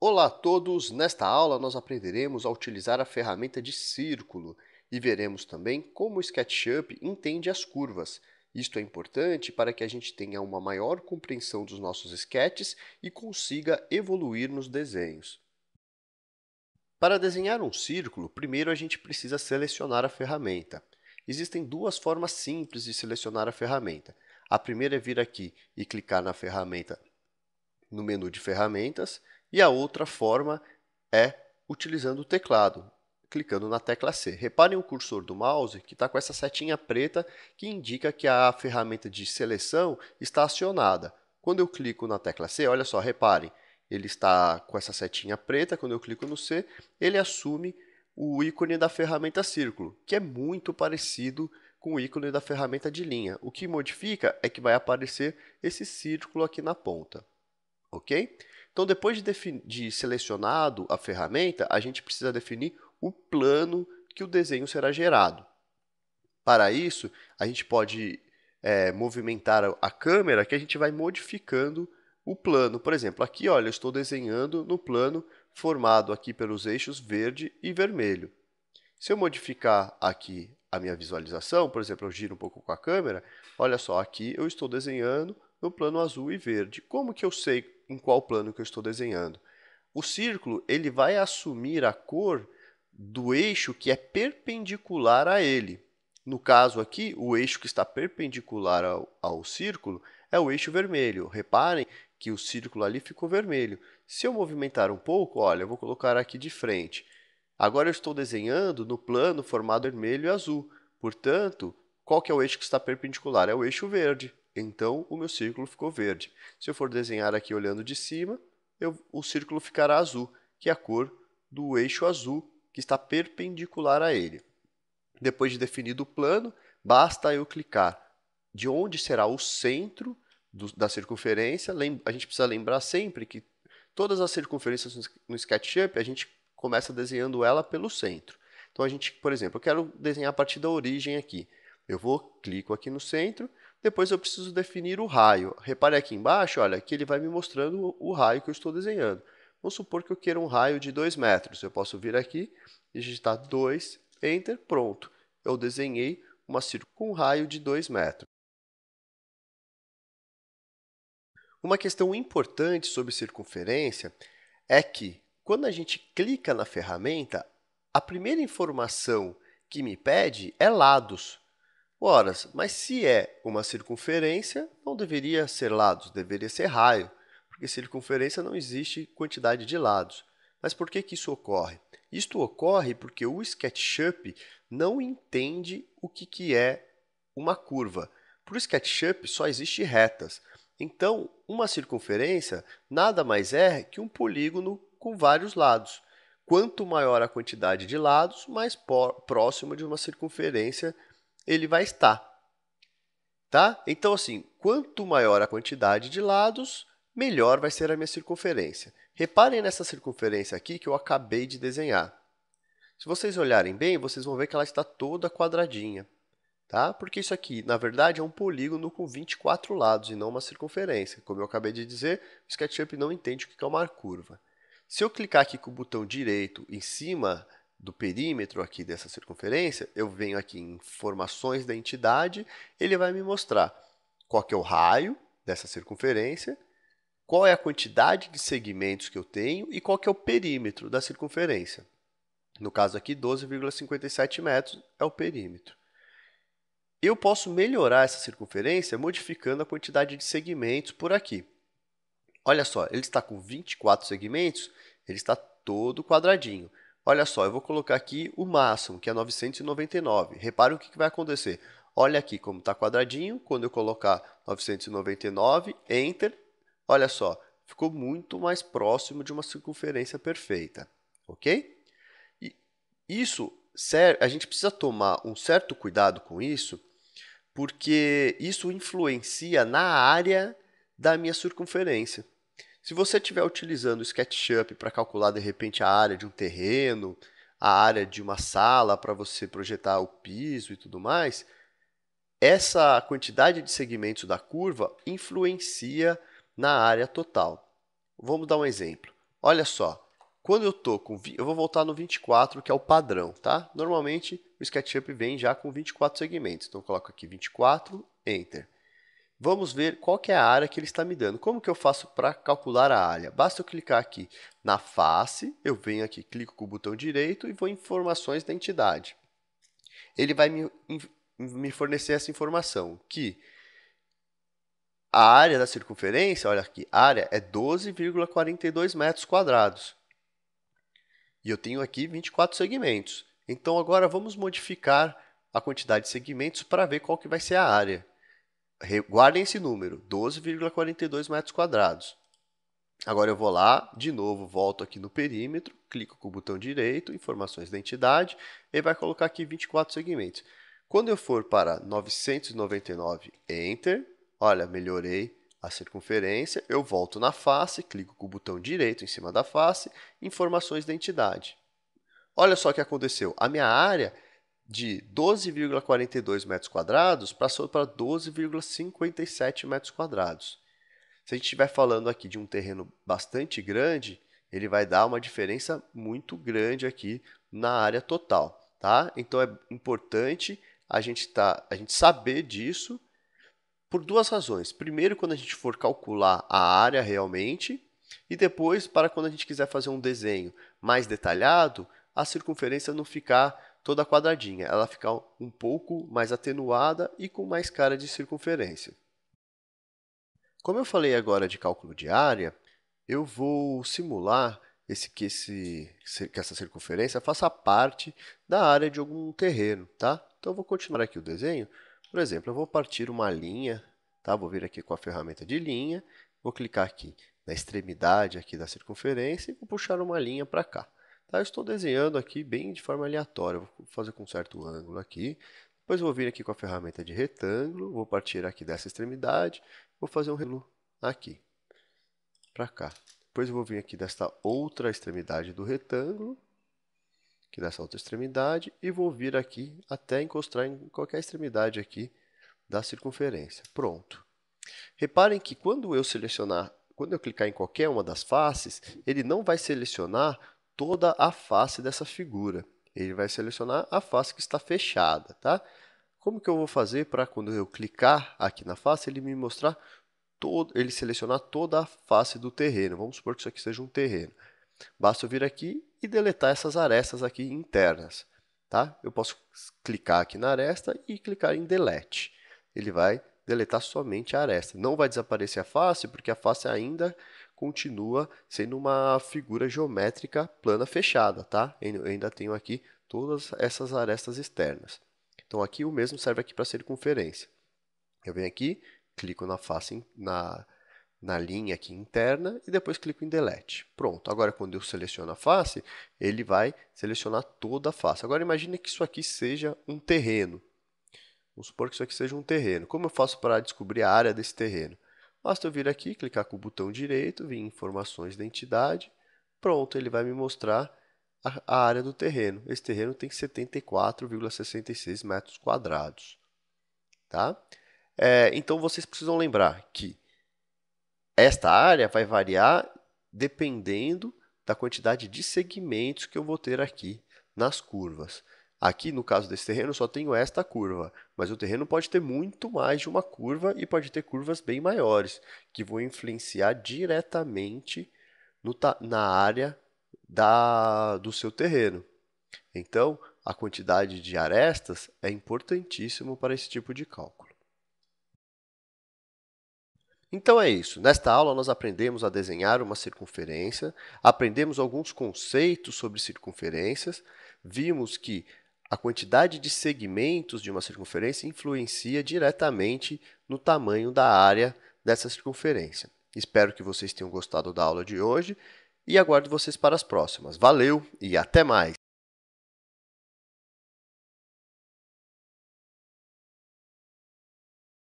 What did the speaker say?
Olá a todos! Nesta aula nós aprenderemos a utilizar a ferramenta de círculo e veremos também como o SketchUp entende as curvas. Isto é importante para que a gente tenha uma maior compreensão dos nossos sketches e consiga evoluir nos desenhos. Para desenhar um círculo, primeiro a gente precisa selecionar a ferramenta. Existem duas formas simples de selecionar a ferramenta. A primeira é vir aqui e clicar na ferramenta no menu de ferramentas e a outra forma é utilizando o teclado, clicando na tecla C. Reparem o cursor do mouse que está com essa setinha preta que indica que a ferramenta de seleção está acionada. Quando eu clico na tecla C, olha só, reparem, ele está com essa setinha preta, quando eu clico no C, ele assume o ícone da ferramenta círculo, que é muito parecido com o ícone da ferramenta de linha. O que modifica é que vai aparecer esse círculo aqui na ponta, ok? Então, depois de, de selecionado a ferramenta, a gente precisa definir o plano que o desenho será gerado. Para isso, a gente pode é, movimentar a câmera que a gente vai modificando o plano. Por exemplo, aqui olha, eu estou desenhando no plano formado aqui pelos eixos verde e vermelho. Se eu modificar aqui a minha visualização, por exemplo, eu giro um pouco com a câmera, olha só, aqui eu estou desenhando no plano azul e verde. Como que eu sei em qual plano que eu estou desenhando? O círculo ele vai assumir a cor do eixo que é perpendicular a ele. No caso aqui, o eixo que está perpendicular ao, ao círculo é o eixo vermelho. Reparem que o círculo ali ficou vermelho. Se eu movimentar um pouco, olha, eu vou colocar aqui de frente. Agora eu estou desenhando no plano formado vermelho e azul. Portanto, qual que é o eixo que está perpendicular? É o eixo verde. Então, o meu círculo ficou verde. Se eu for desenhar aqui olhando de cima, eu, o círculo ficará azul, que é a cor do eixo azul que está perpendicular a ele. Depois de definido o plano, basta eu clicar de onde será o centro do, da circunferência. Lem, a gente precisa lembrar sempre que todas as circunferências no, SketchUp, a gente começa desenhando ela pelo centro. Então a gente, por exemplo, eu quero desenhar a partir da origem aqui. Eu vou, clico aqui no centro, depois eu preciso definir o raio. Repare aqui embaixo, olha, que ele vai me mostrando o, o raio que eu estou desenhando. Vamos supor que eu queira um raio de 2 metros. Eu posso vir aqui, digitar 2, Enter, pronto. Eu desenhei uma circo com um raio de 2 metros. Uma questão importante sobre circunferência é que, quando a gente clica na ferramenta, a primeira informação que me pede é lados. Horas, mas se é uma circunferência, não deveria ser lados, deveria ser raio, porque circunferência não existe quantidade de lados. Mas por que, que isso ocorre? Isto ocorre porque o SketchUp não entende o que, que é uma curva. Para o SketchUp só existe retas. Então, uma circunferência nada mais é que um polígono com vários lados. Quanto maior a quantidade de lados, mais próximo de uma circunferência ele vai estar. Tá? Então, assim, quanto maior a quantidade de lados, melhor vai ser a minha circunferência. Reparem nessa circunferência aqui que eu acabei de desenhar. Se vocês olharem bem, vocês vão ver que ela está toda quadradinha tá? Porque isso aqui, na verdade, é um polígono com 24 lados e não uma circunferência. Como eu acabei de dizer, o SketchUp não entende o que é uma curva. Se eu clicar aqui com o botão direito em cima do perímetro aqui dessa circunferência, eu venho aqui em informações da entidade, ele vai me mostrar qual que é o raio dessa circunferência, qual é a quantidade de segmentos que eu tenho e qual que é o perímetro da circunferência. No caso aqui, 12,57 metros é o perímetro. Eu posso melhorar essa circunferência modificando a quantidade de segmentos por aqui. Olha só, ele está com 24 segmentos, ele está todo quadradinho. Olha só, eu vou colocar aqui o máximo, que é 999. Repara o que vai acontecer. Olha aqui como está quadradinho. Quando eu colocar 999, Enter, olha só, ficou muito mais próximo de uma circunferência perfeita. Ok? E isso a gente precisa tomar um certo cuidado com isso, porque isso influencia na área da minha circunferência. Se você estiver utilizando o SketchUp para calcular de repente a área de um terreno, a área de uma sala para você projetar o piso e tudo mais, essa quantidade de segmentos da curva influencia na área total. Vamos dar um exemplo. Olha só, quando eu tô com. Eu vou voltar no 24, que é o padrão, tá? Normalmente o SketchUp vem já com 24 segmentos. Então eu coloco aqui 24, Enter. Vamos ver qual que é a área que ele está me dando. Como que eu faço para calcular a área? Basta eu clicar aqui na face, eu venho aqui, clico com o botão direito e vou em informações da entidade. Ele vai me, me fornecer essa informação, que a área da circunferência, olha aqui, área é 12,42 metros quadrados. E eu tenho aqui 24 segmentos. Então agora vamos modificar a quantidade de segmentos para ver qual que vai ser a área. Guardem esse número, 12,42 metros quadrados. Agora eu vou lá, de novo, volto aqui no perímetro, clico com o botão direito, informações da entidade, e vai colocar aqui 24 segmentos. Quando eu for para 999, Enter, olha, melhorei a circunferência, eu volto na face, clico com o botão direito em cima da face, informações da entidade. Olha só o que aconteceu. A minha área de 12,42 metros quadrados passou para 12,57 metros quadrados. Se a gente estiver falando aqui de um terreno bastante grande, ele vai dar uma diferença muito grande aqui na área total, tá? Então é importante a gente, tá, a gente saber disso por duas razões. Primeiro, quando a gente for calcular a área realmente, e depois, para quando a gente quiser fazer um desenho mais detalhado, a circunferência não ficar toda quadradinha, ela ficar um pouco mais atenuada e com mais cara de circunferência. Como eu falei agora de cálculo de área, eu vou simular esse, que, esse, que essa circunferência faça parte da área de algum terreno. Tá? Então, eu vou continuar aqui o desenho por exemplo, eu vou partir uma linha, tá? vou vir aqui com a ferramenta de linha, vou clicar aqui na extremidade aqui da circunferência e vou puxar uma linha para cá. Tá? Eu estou desenhando aqui bem de forma aleatória, vou fazer com um certo ângulo aqui. Depois vou vir aqui com a ferramenta de retângulo, vou partir aqui dessa extremidade, vou fazer um retângulo aqui, para cá. Depois vou vir aqui desta outra extremidade do retângulo, aqui nessa outra extremidade e vou vir aqui até encostar em qualquer extremidade aqui da circunferência. Pronto. Reparem que quando eu selecionar, quando eu clicar em qualquer uma das faces, ele não vai selecionar toda a face dessa figura. Ele vai selecionar a face que está fechada, tá? Como que eu vou fazer para quando eu clicar aqui na face, ele me mostrar todo, ele selecionar toda a face do terreno? Vamos supor que isso aqui seja um terreno. Basta eu vir aqui e deletar essas arestas aqui internas. Tá? Eu posso clicar aqui na aresta e clicar em Delete. Ele vai deletar somente a aresta. Não vai desaparecer a face, porque a face ainda continua sendo uma figura geométrica plana fechada. Tá? Eu ainda tenho aqui todas essas arestas externas. Então, aqui o mesmo serve aqui para circunferência. Eu venho aqui, clico na face, na na linha aqui interna e depois clico em Delete. Pronto, agora quando eu seleciono a face, ele vai selecionar toda a face. Agora imagine que isso aqui seja um terreno. Vamos supor que isso aqui seja um terreno. Como eu faço para descobrir a área desse terreno? Basta eu vir aqui, clicar com o botão direito, vir em Informações da Entidade. Pronto, ele vai me mostrar a, a área do terreno. Esse terreno tem 74,66 metros quadrados. Tá? É, então, vocês precisam lembrar que esta área vai variar dependendo da quantidade de segmentos que eu vou ter aqui nas curvas. Aqui, no caso desse terreno, só tenho esta curva, mas o terreno pode ter muito mais de uma curva e pode ter curvas bem maiores, que vão influenciar diretamente no, na área da, do seu terreno. Então, a quantidade de arestas é importantíssimo para esse tipo de cálculo. Então é isso. Nesta aula, nós aprendemos a desenhar uma circunferência, aprendemos alguns conceitos sobre circunferências, vimos que a quantidade de segmentos de uma circunferência influencia diretamente no tamanho da área dessa circunferência. Espero que vocês tenham gostado da aula de hoje e aguardo vocês para as próximas. Valeu e até mais!